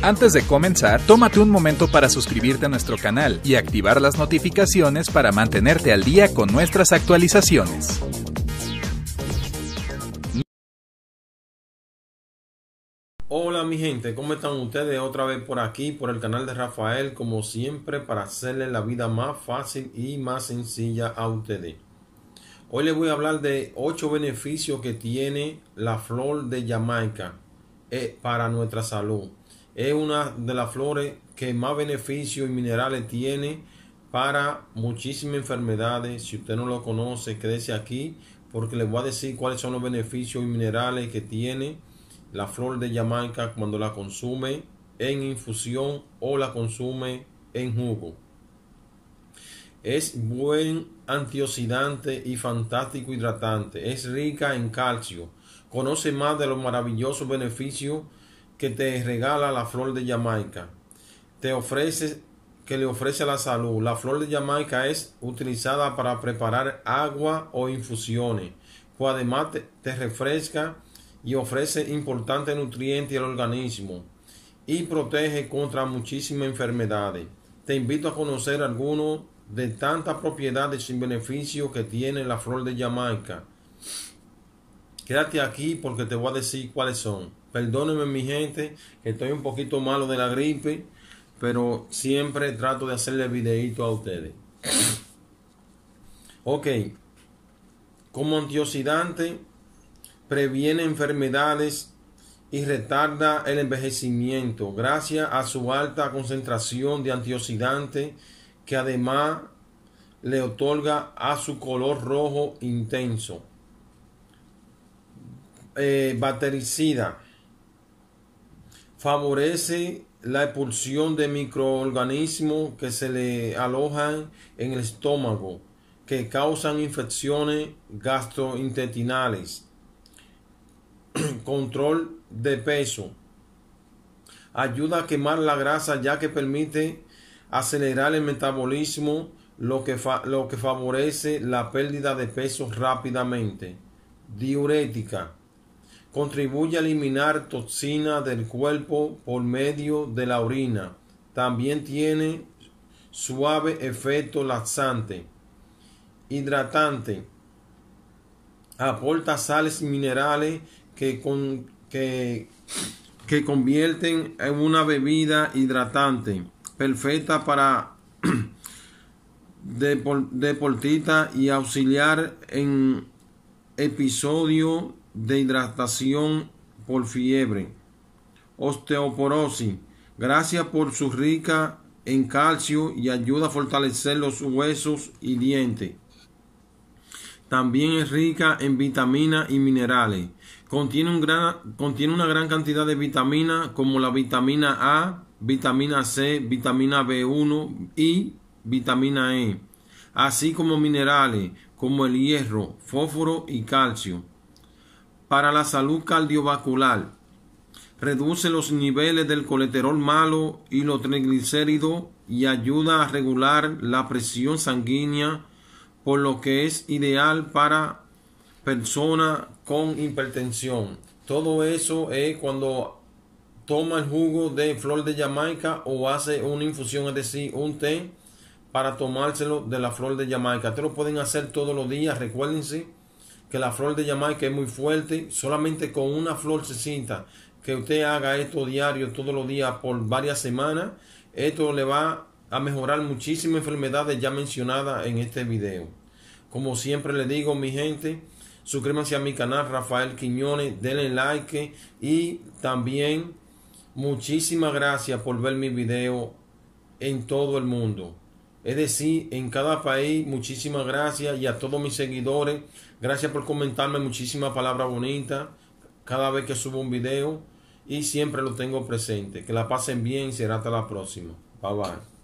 Antes de comenzar, tómate un momento para suscribirte a nuestro canal y activar las notificaciones para mantenerte al día con nuestras actualizaciones. Hola mi gente, ¿cómo están ustedes? Otra vez por aquí, por el canal de Rafael, como siempre, para hacerle la vida más fácil y más sencilla a ustedes. Hoy les voy a hablar de 8 beneficios que tiene la flor de Jamaica eh, para nuestra salud es una de las flores que más beneficios y minerales tiene para muchísimas enfermedades. Si usted no lo conoce, crece aquí porque le voy a decir cuáles son los beneficios y minerales que tiene la flor de Jamaica cuando la consume en infusión o la consume en jugo. Es buen antioxidante y fantástico hidratante. Es rica en calcio. Conoce más de los maravillosos beneficios que te regala la flor de Jamaica. Te ofrece que le ofrece la salud. La flor de Jamaica es utilizada para preparar agua o infusiones, pues además te, refresca y ofrece importantes nutrientes al organismo y protege contra muchísimas enfermedades. Te invito a conocer algunos de tantas propiedades y beneficios que tiene la flor de Jamaica. Quédate aquí porque te voy a decir cuáles son. Perdónenme mi gente, que estoy un poquito malo de la gripe, pero siempre trato de hacerle videito a ustedes. ok, como antioxidante previene enfermedades y retarda el envejecimiento gracias a su alta concentración de antioxidante que además le otorga a su color rojo intenso. Eh, bactericida favorece la expulsión de microorganismos que se le alojan en el estómago, que causan infecciones gastrointestinales. Control de peso. Ayuda a quemar la grasa ya que permite acelerar el metabolismo, lo que, lo que favorece la pérdida de peso rápidamente. Diurética Contribuye a eliminar toxina del cuerpo por medio de la orina. También tiene suave efecto laxante, hidratante. Aporta sales y minerales que, con, que, que convierten en una bebida hidratante, perfecta para deportista y auxiliar en episodio de hidratación por fiebre. Osteoporosis. Gracias por su rica en calcio y ayuda a fortalecer los huesos y dientes. También es rica en vitaminas y minerales. Contiene, un gran, contiene una gran cantidad de vitaminas como la vitamina A, vitamina C, vitamina B1 y vitamina E, así como minerales como el hierro, fósforo y calcio para la salud cardiovascular. Reduce los niveles del colesterol malo y los triglicéridos y ayuda a regular la presión sanguínea, por lo que es ideal para personas con hipertensión. Todo eso es cuando toma el jugo de flor de Jamaica o hace una infusión, es decir, un té para tomárselo de la flor de Jamaica. Te lo pueden hacer todos los días, recuérdense que la flor de Jamaica es muy fuerte, solamente con una flor se sienta, que usted haga esto diario, todos los días, por varias semanas, esto le va a mejorar muchísimas enfermedades ya mencionadas en este video. Como siempre le digo, mi gente, suscríbanse a mi canal Rafael Quiñones, denle like y también muchísimas gracias por ver mi video en todo el mundo. Es decir, en cada país, muchísimas gracias y a todos mis seguidores. Gracias por comentarme muchísimas palabras bonitas cada vez que subo un video y siempre lo tengo presente. Que la pasen bien, y será hasta la próxima. Bye bye.